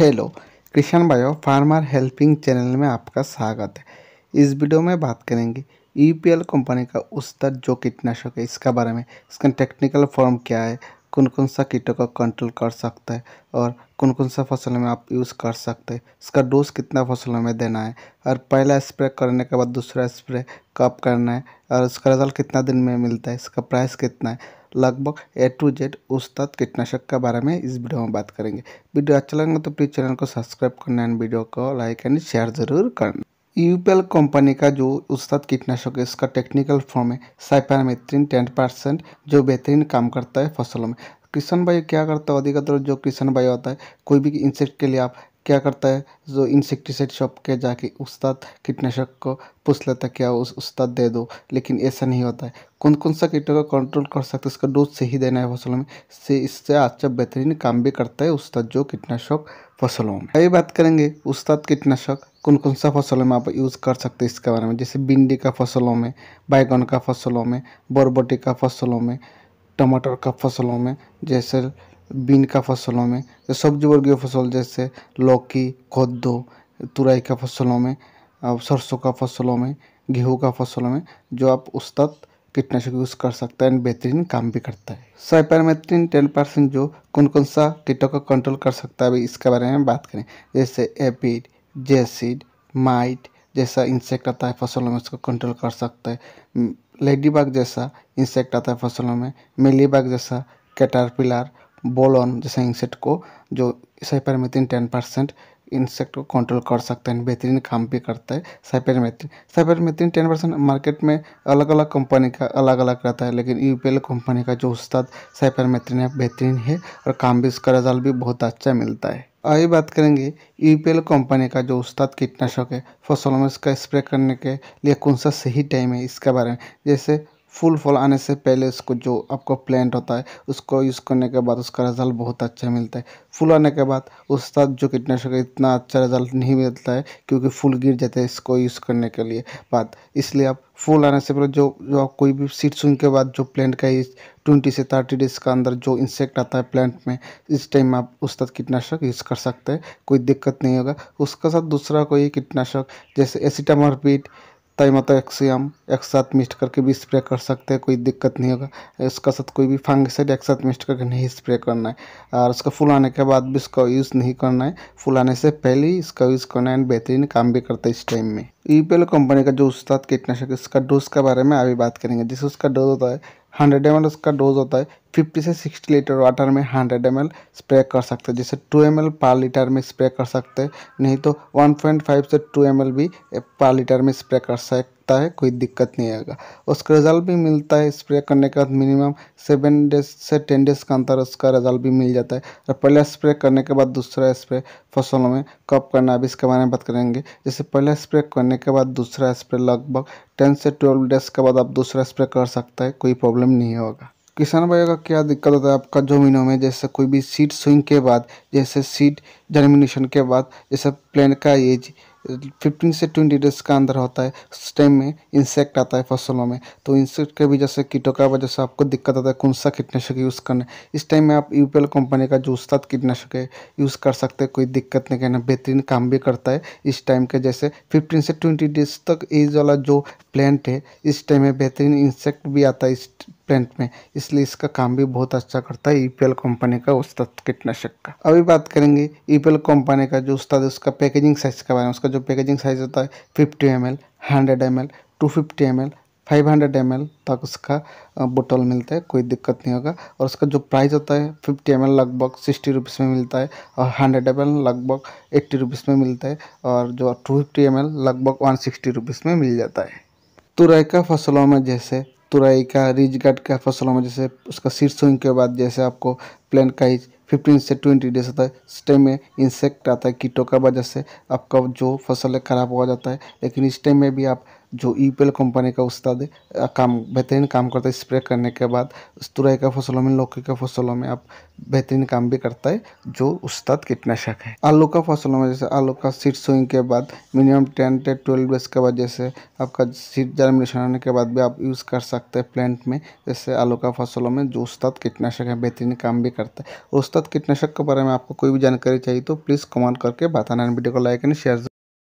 hello Krishna bio farmer helping channel में आपका स्वागत है इस वीडियो में बात करेंगे ईपीएल कंपनी का उस्तर जो कीटनाशक है इसका बारे में इसका टेक्निकल फॉर्म क्या है कौन कौन सा कीटों का कंट्रोल कर सकता है और कौन कौन सा फसल में आप यूज़ कर सकते हैं इसका डोज कितना फसलों में देना है और पहला स्प्रे करने के बाद दूसरा स्प्रे कब करना है और उसका रिजल्ट कितना दिन में मिलता है इसका प्राइस कितना है लगभग ए टू जेड उस्ताद कीटनाशक के बारे में इस वीडियो में बात करेंगे वीडियो अच्छा लगेगा तो प्लीज़ चैनल को सब्सक्राइब करना एंड वीडियो को लाइक एंड शेयर ज़रूर करना यूपीएल कंपनी का जो उस्ताद कीटनाशक है इसका टेक्निकल फॉर्म है साइपामेथ्रिन टेन परसेंट जो बेहतरीन काम करता है फसलों में किसान भाई क्या करता है अधिकतर जो किसान भाई होता है कोई भी इंसेक्ट के लिए आप क्या करता है जो इंसेक्टिसाइड शॉप के जाके उस्ताद कीटनाशक को पूछ लेता है क्या उस उस्ताद दे दो लेकिन ऐसा नहीं होता है कौन कौन सा कीटों का कंट्रोल कर सकते हैं उसका डोज सही देना है फसलों में से इससे अच्छा बेहतरीन काम भी करता है उस्ताद जो कीटनाशक फसलों में अभी बात करेंगे उस्ताद कीटनाशक कौन कौन सा फसलों में आप यूज़ कर सकते हैं इसके बारे में जैसे भिंडी का फसलों में बैगन का फसलों में बरबटी का फसलों में टमाटर का फसलों में जैसे बीन का फसलों में सब्जी वर्गीय फसल जैसे लौकी खोदो तुराई का फसलों में सरसों का फसलों में गेहूँ का फसलों में जो आप उस्ताद कीटनाशक यूज़ कर सकते हैं एंड बेहतरीन काम भी करता है साइपरमेथ्रीन टेन परसेंट जो कौन कौन सा कीटों का कंट्रोल कर सकता है अभी इसके बारे में बात करें जैसे एपिड जेसिड माइट जैसा इंसेक्ट आता है फसलों में उसको कंट्रोल कर सकता है लेडीबाग जैसा इंसेक्ट आता है फसलों में मिली बाग जैसा कैटरपिलर बोल ऑन जैसे इंसेक्ट को जो साइपरमेथिन टेन परसेंट इंसेक्ट को कंट्रोल कर सकता है बेहतरीन काम भी करता है cypermethrin cypermethrin ten percent market में अलग अलग कंपनी का अलग अलग रहता है लेकिन यू कंपनी का जो उस्ताद साइपरमेथिन है बेहतरीन है और काम भी उसका रिजल्ट भी बहुत अच्छा मिलता है आइए बात करेंगे यू कंपनी का जो उस्ताद कीटनाशक है फसलों में इसका स्प्रे करने के लिए कौन सा सही टाइम है इसके बारे में जैसे फूल फल आने से पहले उसको जो आपको प्लांट होता है उसको यूज़ करने के बाद उसका रिज़ल्ट बहुत अच्छा मिलता है फूल आने के बाद उस जो कीटनाशक है इतना अच्छा रिज़ल्ट नहीं मिलता है क्योंकि फूल गिर जाते हैं इसको यूज़ करने के लिए बाद इसलिए आप फूल आने से पहले जो जो आप कोई भी सीड सुन के बाद जो प्लांट का ट्वेंटी से थर्टी डेज का अंदर जो इंसेक्ट आता है प्लांट में इस टाइम आप उस तक कीटनाशक यूज़ कर सकते हैं कोई दिक्कत नहीं होगा उसके साथ दूसरा कोई कीटनाशक जैसे एसिटामरपीट तयमत एक्सियम एक साथ मिक्स करके भी स्प्रे कर सकते हैं कोई दिक्कत नहीं होगा इसका साथ कोई भी फंगिसाइड एक साथ मिक्स करके नहीं स्प्रे करना है और उसका फूल आने के बाद भी इसका यूज़ नहीं करना है फूल आने से पहले ही इसका यूज़ करना है एंड बेहतरीन काम भी करता है इस टाइम में यूपीएल e कंपनी का जो उस्ताद कीटनाशक इसका डोज के बारे में अभी बात करेंगे जिससे उसका डोज होता है हंड्रेड एम उसका डोज होता है 50 से 60 लीटर वाटर में 100 एम स्प्रे कर सकते हैं जैसे 2 एम पर लीटर में स्प्रे कर सकते हैं नहीं तो 1.5 से 2 एम भी पर लीटर में स्प्रे कर सकता है कोई दिक्कत नहीं आएगा उसका रिजल्ट भी मिलता है स्प्रे करने के बाद मिनिमम सेवन डेज से टेन डेज का अंतर उसका रिजल्ट भी मिल जाता है और पहला स्प्रे करने के बाद दूसरा स्प्रे फसलों में कब करना अभी इसके बारे में बात करेंगे जैसे पहला स्प्रे करने के बाद दूसरा स्प्रे लगभग टेन से ट्वेल्व डेज के बाद आप दूसरा स्प्रे कर सकते हैं कोई प्रॉब्लम नहीं होगा किसान भाइयों का क्या दिक्कत होता है आपका जमीनों में जैसे कोई भी सीड स्विंग के बाद जैसे सीड जर्मिनेशन के बाद जैसे प्लान का एज फिफ्टीन से ट्वेंटी डेज का अंदर होता है उस टाइम में इंसेक्ट आता है फसलों में तो इंसेक्ट के भी जैसे कीटों का वजह से आपको दिक्कत आता है कौन सा कीटनाशक यूज़ करना इस टाइम में आप यू कंपनी का जो उस्ताद कीटनाशक है यूज़ कर सकते हैं कोई दिक्कत नहीं कहना बेहतरीन काम भी करता है इस टाइम के जैसे फिफ्टीन से ट्वेंटी डेज तक एज वाला जो प्लान्ट है इस टाइम में बेहतरीन इंसेक्ट भी आता है इस प्लांट में इसलिए इसका काम भी बहुत अच्छा करता है ईपीएल e कंपनी का उस्ताद कीटनाशक का अभी बात करेंगे ईपीएल e कंपनी का जो उस्ताद उसका पैकेजिंग साइज के बारे में उसका जो पैकेजिंग साइज होता है fifty M L hundred M L two fifty M L five hundred M L तक उसका बोतल मिलता है कोई दिक्कत नहीं होगा और उसका जो प्राइस होता है फिफ्टी एम एल लगभग सिक्सटी रुपीज़ में मिलता है और हंड्रेड एम एल लगभग एट्टी रुपीज़ में मिलता है और जो टू फिफ्टी एम एल लगभग वन सिक्सटी रुपीज़ में मिल जाता है तुरई का फसलों में जैसे तुरई का रिज गट का फसलों में जैसे उसका सोइंग के बाद जैसे आपको प्लान का ही फिफ्टीन से ट्वेंटी डेज होता है इस टाइम में इंसेक्ट आता है कीटों का वजह से आपका जो फसल है ख़राब हो जाता है लेकिन इस टाइम में भी आप जो ई पी एल कंपनी का उस्ताद है काम बेहतरीन काम करता है स्प्रे करने के बाद तुरई का फसलों में लौकी का फसलों में आप बेहतरीन काम भी करता है जो उस्ताद कीटनाशक है आलू का फसलों में जैसे आलू का सीड सोइंग के बाद minimum ten to twelve days के बाद जैसे आपका सीड जर्मिनेशन होने के बाद भी आप यूज़ कर सकते हैं प्लांट में जैसे आलू का फसलों में जो उस्ताद कीटनाशक है बेहतरीन काम भी करता है और उस्ताद कीटनाशक के बारे में आपको कोई भी जानकारी चाहिए तो प्लीज़ कमेंट करके बताना वीडियो को लाइक एंड शेयर